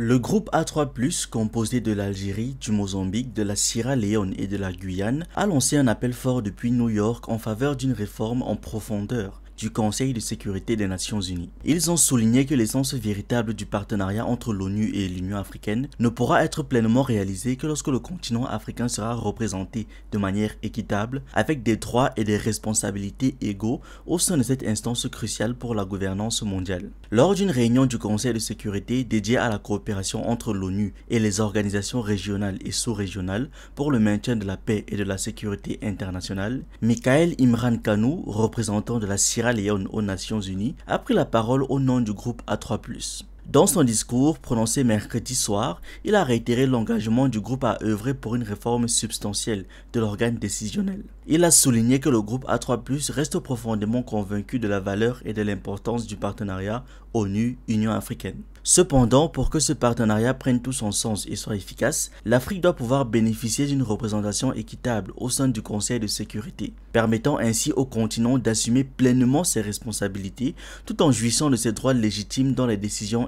Le groupe A3+, composé de l'Algérie, du Mozambique, de la Sierra Leone et de la Guyane, a lancé un appel fort depuis New York en faveur d'une réforme en profondeur du Conseil de sécurité des Nations Unies. Ils ont souligné que l'essence véritable du partenariat entre l'ONU et l'Union africaine ne pourra être pleinement réalisée que lorsque le continent africain sera représenté de manière équitable, avec des droits et des responsabilités égaux au sein de cette instance cruciale pour la gouvernance mondiale. Lors d'une réunion du Conseil de sécurité dédiée à la coopération entre l'ONU et les organisations régionales et sous-régionales pour le maintien de la paix et de la sécurité internationale, Michael Imran Kanou, représentant de la CIRA générale aux Nations Unies, a pris la parole au nom du groupe A3+. Dans son discours prononcé mercredi soir, il a réitéré l'engagement du groupe à œuvrer pour une réforme substantielle de l'organe décisionnel. Il a souligné que le groupe A3+, reste profondément convaincu de la valeur et de l'importance du partenariat ONU-Union africaine. Cependant, pour que ce partenariat prenne tout son sens et soit efficace, l'Afrique doit pouvoir bénéficier d'une représentation équitable au sein du Conseil de sécurité, permettant ainsi au continent d'assumer pleinement ses responsabilités tout en jouissant de ses droits légitimes dans les décisions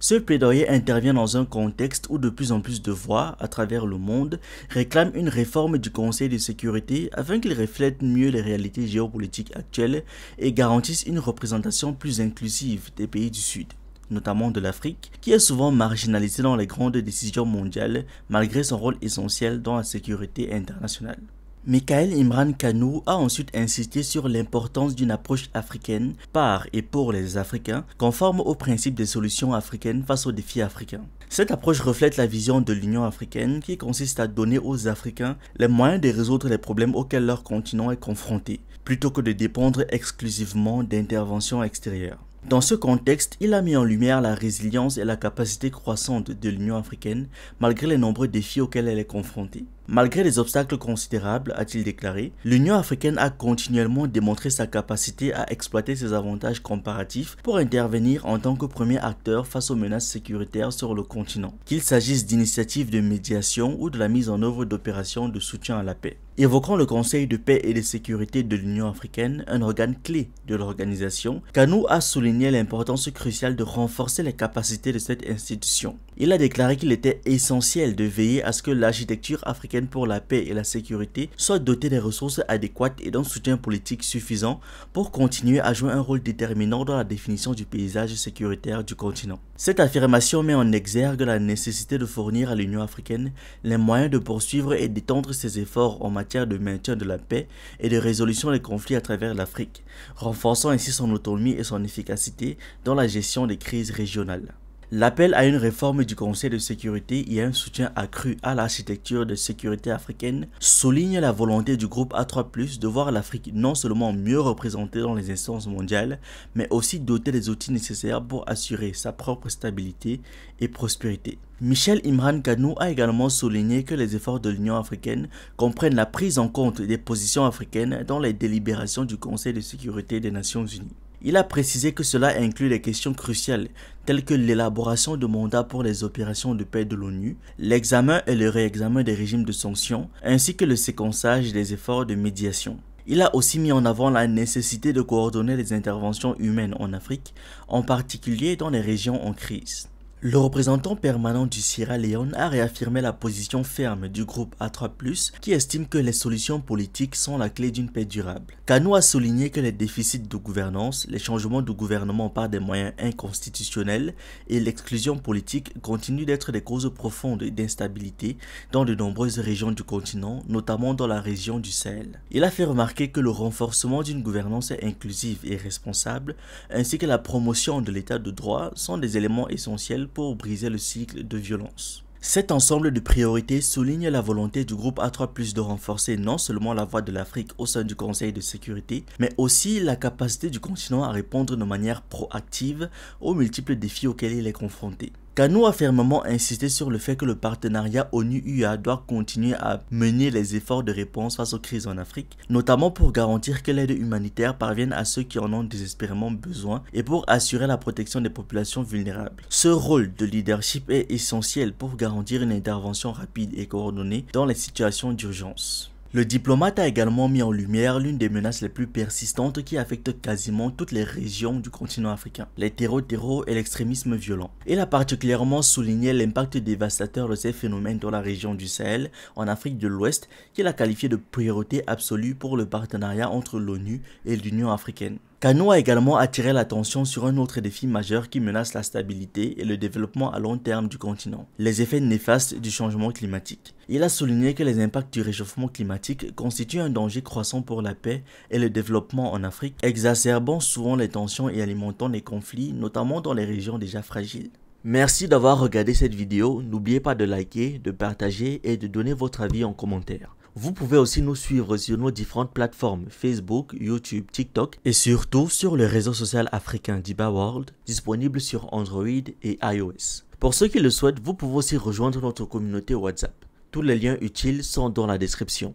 ce plaidoyer intervient dans un contexte où de plus en plus de voix à travers le monde réclament une réforme du Conseil de sécurité afin qu'il reflète mieux les réalités géopolitiques actuelles et garantisse une représentation plus inclusive des pays du Sud notamment de l'Afrique, qui est souvent marginalisée dans les grandes décisions mondiales malgré son rôle essentiel dans la sécurité internationale. Michael Imran Kanou a ensuite insisté sur l'importance d'une approche africaine par et pour les Africains, conforme au principe des solutions africaines face aux défis africains. Cette approche reflète la vision de l'Union africaine qui consiste à donner aux Africains les moyens de résoudre les problèmes auxquels leur continent est confronté, plutôt que de dépendre exclusivement d'interventions extérieures. Dans ce contexte, il a mis en lumière la résilience et la capacité croissante de l'Union africaine malgré les nombreux défis auxquels elle est confrontée. Malgré les obstacles considérables, a-t-il déclaré, l'Union africaine a continuellement démontré sa capacité à exploiter ses avantages comparatifs pour intervenir en tant que premier acteur face aux menaces sécuritaires sur le continent, qu'il s'agisse d'initiatives de médiation ou de la mise en œuvre d'opérations de soutien à la paix. Évoquant le Conseil de paix et de sécurité de l'Union africaine, un organe clé de l'organisation, Kanou a souligné l'importance cruciale de renforcer les capacités de cette institution. Il a déclaré qu'il était essentiel de veiller à ce que l'architecture africaine pour la paix et la sécurité soit dotée des ressources adéquates et d'un soutien politique suffisant pour continuer à jouer un rôle déterminant dans la définition du paysage sécuritaire du continent. Cette affirmation met en exergue la nécessité de fournir à l'Union africaine les moyens de poursuivre et d'étendre ses efforts en matière de maintien de la paix et de résolution des conflits à travers l'Afrique, renforçant ainsi son autonomie et son efficacité dans la gestion des crises régionales. L'appel à une réforme du Conseil de sécurité et un soutien accru à l'architecture de sécurité africaine souligne la volonté du groupe A3+, de voir l'Afrique non seulement mieux représentée dans les instances mondiales, mais aussi dotée des outils nécessaires pour assurer sa propre stabilité et prospérité. Michel Imran Kanou a également souligné que les efforts de l'Union africaine comprennent la prise en compte des positions africaines dans les délibérations du Conseil de sécurité des Nations Unies. Il a précisé que cela inclut des questions cruciales telles que l'élaboration de mandats pour les opérations de paix de l'ONU, l'examen et le réexamen des régimes de sanctions, ainsi que le séquençage des efforts de médiation. Il a aussi mis en avant la nécessité de coordonner les interventions humaines en Afrique, en particulier dans les régions en crise. Le représentant permanent du Sierra Leone a réaffirmé la position ferme du groupe A3+, qui estime que les solutions politiques sont la clé d'une paix durable. Kanou a souligné que les déficits de gouvernance, les changements de gouvernement par des moyens inconstitutionnels et l'exclusion politique continuent d'être des causes profondes d'instabilité dans de nombreuses régions du continent, notamment dans la région du Sahel. Il a fait remarquer que le renforcement d'une gouvernance inclusive et responsable, ainsi que la promotion de l'état de droit, sont des éléments essentiels pour briser le cycle de violence. Cet ensemble de priorités souligne la volonté du groupe A3 de renforcer non seulement la voix de l'Afrique au sein du Conseil de sécurité, mais aussi la capacité du continent à répondre de manière proactive aux multiples défis auxquels il est confronté. Canou a fermement insisté sur le fait que le partenariat ONU-UA doit continuer à mener les efforts de réponse face aux crises en Afrique, notamment pour garantir que l'aide humanitaire parvienne à ceux qui en ont désespérément besoin et pour assurer la protection des populations vulnérables. Ce rôle de leadership est essentiel pour garantir une intervention rapide et coordonnée dans les situations d'urgence. Le diplomate a également mis en lumière l'une des menaces les plus persistantes qui affectent quasiment toutes les régions du continent africain, les terreaux et l'extrémisme violent. Il a particulièrement souligné l'impact dévastateur de ces phénomènes dans la région du Sahel, en Afrique de l'Ouest, qu'il a qualifié de priorité absolue pour le partenariat entre l'ONU et l'Union africaine. Kano a également attiré l'attention sur un autre défi majeur qui menace la stabilité et le développement à long terme du continent, les effets néfastes du changement climatique. Il a souligné que les impacts du réchauffement climatique constituent un danger croissant pour la paix et le développement en Afrique, exacerbant souvent les tensions et alimentant les conflits, notamment dans les régions déjà fragiles. Merci d'avoir regardé cette vidéo, n'oubliez pas de liker, de partager et de donner votre avis en commentaire. Vous pouvez aussi nous suivre sur nos différentes plateformes Facebook, YouTube, TikTok et surtout sur le réseau social africain Diba World, disponible sur Android et iOS. Pour ceux qui le souhaitent, vous pouvez aussi rejoindre notre communauté WhatsApp. Tous les liens utiles sont dans la description.